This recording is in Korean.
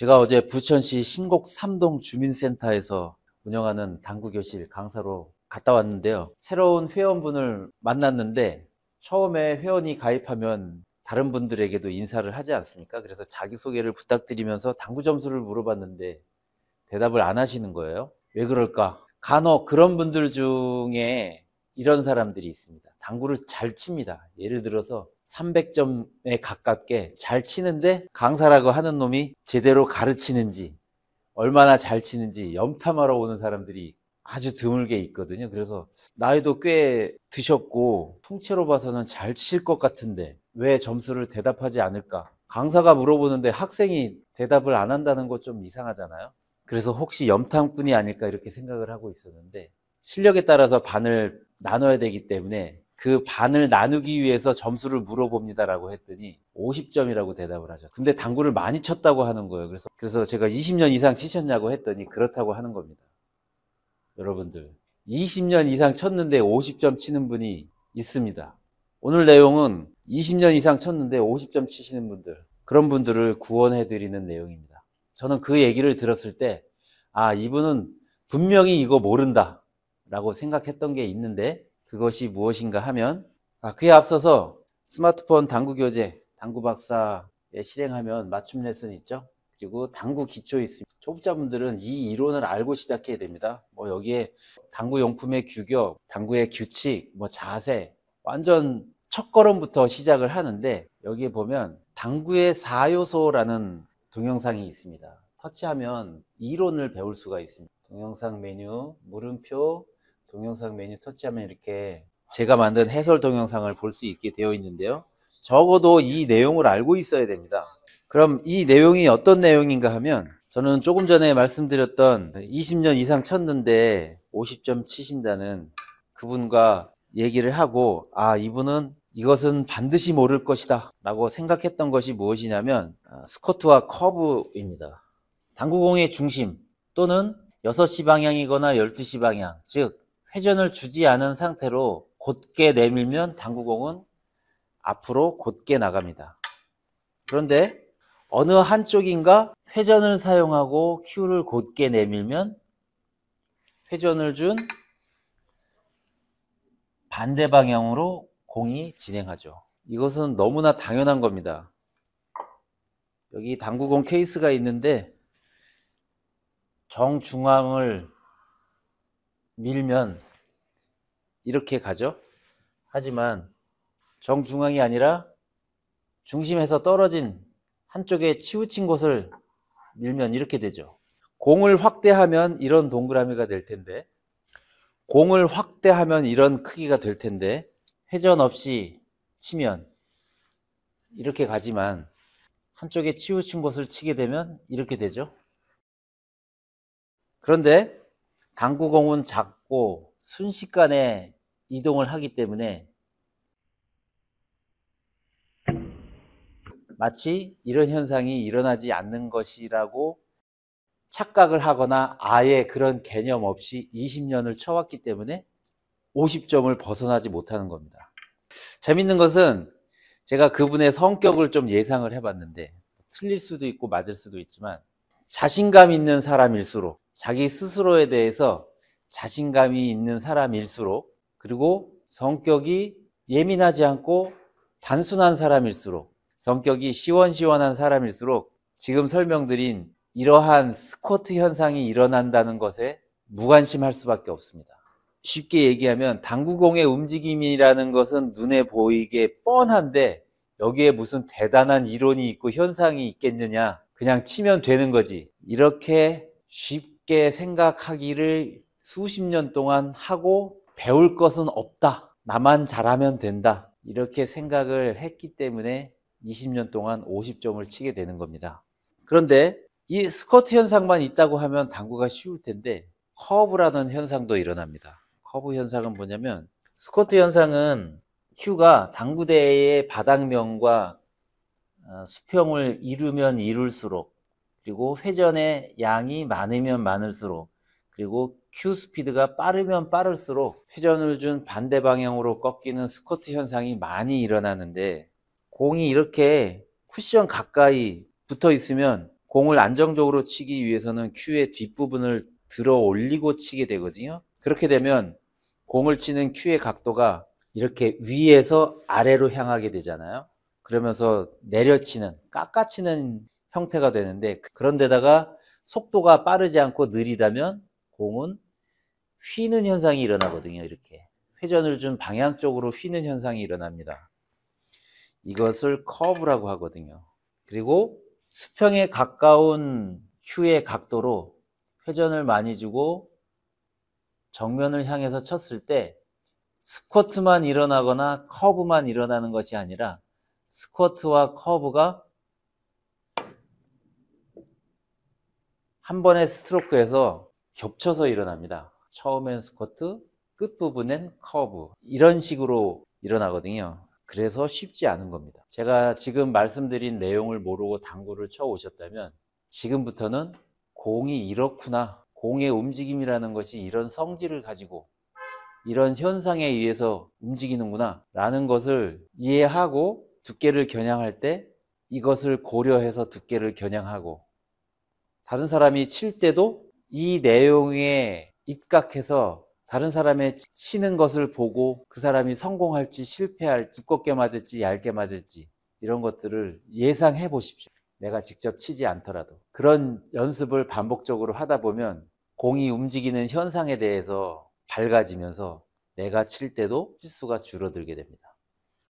제가 어제 부천시 신곡 3동 주민센터에서 운영하는 당구교실 강사로 갔다 왔는데요. 새로운 회원분을 만났는데 처음에 회원이 가입하면 다른 분들에게도 인사를 하지 않습니까? 그래서 자기소개를 부탁드리면서 당구 점수를 물어봤는데 대답을 안 하시는 거예요. 왜 그럴까? 간혹 그런 분들 중에 이런 사람들이 있습니다. 당구를 잘 칩니다. 예를 들어서 300점에 가깝게 잘 치는데 강사라고 하는 놈이 제대로 가르치는지 얼마나 잘 치는지 염탐하러 오는 사람들이 아주 드물게 있거든요. 그래서 나이도 꽤 드셨고 통째로 봐서는 잘 치실 것 같은데 왜 점수를 대답하지 않을까? 강사가 물어보는데 학생이 대답을 안 한다는 것 좀 이상하잖아요. 그래서 혹시 염탐꾼이 아닐까 이렇게 생각을 하고 있었는데 실력에 따라서 반을 나눠야 되기 때문에 그 반을 나누기 위해서 점수를 물어봅니다라고 했더니 50점이라고 대답을 하셨어요. 근데 당구를 많이 쳤다고 하는 거예요. 그래서 그래서 제가 20년 이상 치셨냐고 했더니 그렇다고 하는 겁니다. 여러분들 20년 이상 쳤는데 50점 치는 분이 있습니다. 오늘 내용은 20년 이상 쳤는데 50점 치시는 분들 그런 분들을 구원해 드리는 내용입니다. 저는 그 얘기를 들었을 때 아 이분은 분명히 이거 모른다라고 생각했던 게 있는데 그것이 무엇인가 하면 아, 그에 앞서서 스마트폰 당구 교재, 당구 박사에 실행하면 맞춤 레슨 있죠? 그리고 당구 기초 있습니다. 초보자분들은 이 이론을 알고 시작해야 됩니다. 뭐 여기에 당구 용품의 규격, 당구의 규칙, 뭐 자세, 완전 첫 걸음부터 시작을 하는데 여기에 보면 당구의 4요소라는 동영상이 있습니다. 터치하면 이론을 배울 수가 있습니다. 동영상 메뉴, 물음표, 동영상 메뉴 터치하면 이렇게 제가 만든 해설 동영상을 볼 수 있게 되어 있는데요. 적어도 이 내용을 알고 있어야 됩니다. 그럼 이 내용이 어떤 내용인가 하면 저는 조금 전에 말씀드렸던 20년 이상 쳤는데 50점 치신다는 그분과 얘기를 하고 아 이분은 이것은 반드시 모를 것이다 라고 생각했던 것이 무엇이냐면 아, 스쿼트와 커브입니다. 당구공의 중심 또는 6시 방향이거나 12시 방향 즉 회전을 주지 않은 상태로 곧게 내밀면 당구공은 앞으로 곧게 나갑니다. 그런데 어느 한쪽인가 회전을 사용하고 큐를 곧게 내밀면 회전을 준 반대 방향으로 공이 진행하죠. 이것은 너무나 당연한 겁니다. 여기 당구공 케이스가 있는데 정중앙을 밀면 이렇게 가죠. 하지만 정중앙이 아니라 중심에서 떨어진 한쪽에 치우친 곳을 밀면 이렇게 되죠. 공을 확대하면 이런 동그라미가 될 텐데 공을 확대하면 이런 크기가 될 텐데 회전 없이 치면 이렇게 가지만 한쪽에 치우친 곳을 치게 되면 이렇게 되죠. 그런데 당구공은 작고 순식간에 이동을 하기 때문에 마치 이런 현상이 일어나지 않는 것이라고 착각을 하거나 아예 그런 개념 없이 20년을 쳐왔기 때문에 50점을 벗어나지 못하는 겁니다. 재밌는 것은 제가 그분의 성격을 좀 예상을 해봤는데 틀릴 수도 있고 맞을 수도 있지만 자신감 있는 사람일수록 자기 스스로에 대해서 자신감이 있는 사람일수록 그리고 성격이 예민하지 않고 단순한 사람일수록 성격이 시원시원한 사람일수록 지금 설명드린 이러한 스쿼트 현상이 일어난다는 것에 무관심할 수밖에 없습니다. 쉽게 얘기하면 당구공의 움직임이라는 것은 눈에 보이게 뻔한데 여기에 무슨 대단한 이론이 있고 현상이 있겠느냐 그냥 치면 되는 거지 이렇게 쉽게 깊게 생각하기를 수십 년 동안 하고 배울 것은 없다. 나만 잘하면 된다. 이렇게 생각을 했기 때문에 20년 동안 50점을 치게 되는 겁니다. 그런데 이 스쿼트 현상만 있다고 하면 당구가 쉬울 텐데 커브라는 현상도 일어납니다. 커브 현상은 뭐냐면 스쿼트 현상은 큐가 당구대의 바닥면과 어, 수평을 이루면 이룰수록 그리고 회전의 양이 많으면 많을수록 그리고 큐 스피드가 빠르면 빠를수록 회전을 준 반대 방향으로 꺾이는 스쿼트 현상이 많이 일어나는데 공이 이렇게 쿠션 가까이 붙어 있으면 공을 안정적으로 치기 위해서는 큐의 뒷부분을 들어 올리고 치게 되거든요. 그렇게 되면 공을 치는 큐의 각도가 이렇게 위에서 아래로 향하게 되잖아요. 그러면서 내려치는, 깎아치는 형태가 되는데 그, 그런데다가 속도가 빠르지 않고 느리다면 공은 휘는 현상이 일어나거든요. 이렇게 회전을 준 방향 쪽으로 휘는 현상이 일어납니다. 이것을 커브라고 하거든요. 그리고 수평에 가까운 큐의 각도로 회전을 많이 주고 정면을 향해서 쳤을 때 스쿼트만 일어나거나 커브만 일어나는 것이 아니라 스쿼트와 커브가 한 번의 스트로크에서 겹쳐서 일어납니다. 처음엔 스쿼트, 끝부분엔 커브. 이런 식으로 일어나거든요. 그래서 쉽지 않은 겁니다. 제가 지금 말씀드린 내용을 모르고 당구를 쳐 오셨다면 지금부터는 공이 이렇구나. 공의 움직임이라는 것이 이런 성질을 가지고 이런 현상에 의해서 움직이는구나. 라는 것을 이해하고 두께를 겨냥할 때 이것을 고려해서 두께를 겨냥하고 다른 사람이 칠 때도 이 내용에 입각해서 다른 사람의 치는 것을 보고 그 사람이 성공할지 실패할지 두껍게 맞을지 얇게 맞을지 이런 것들을 예상해 보십시오. 내가 직접 치지 않더라도 그런 연습을 반복적으로 하다 보면 공이 움직이는 현상에 대해서 밝아지면서 내가 칠 때도 실수가 줄어들게 됩니다.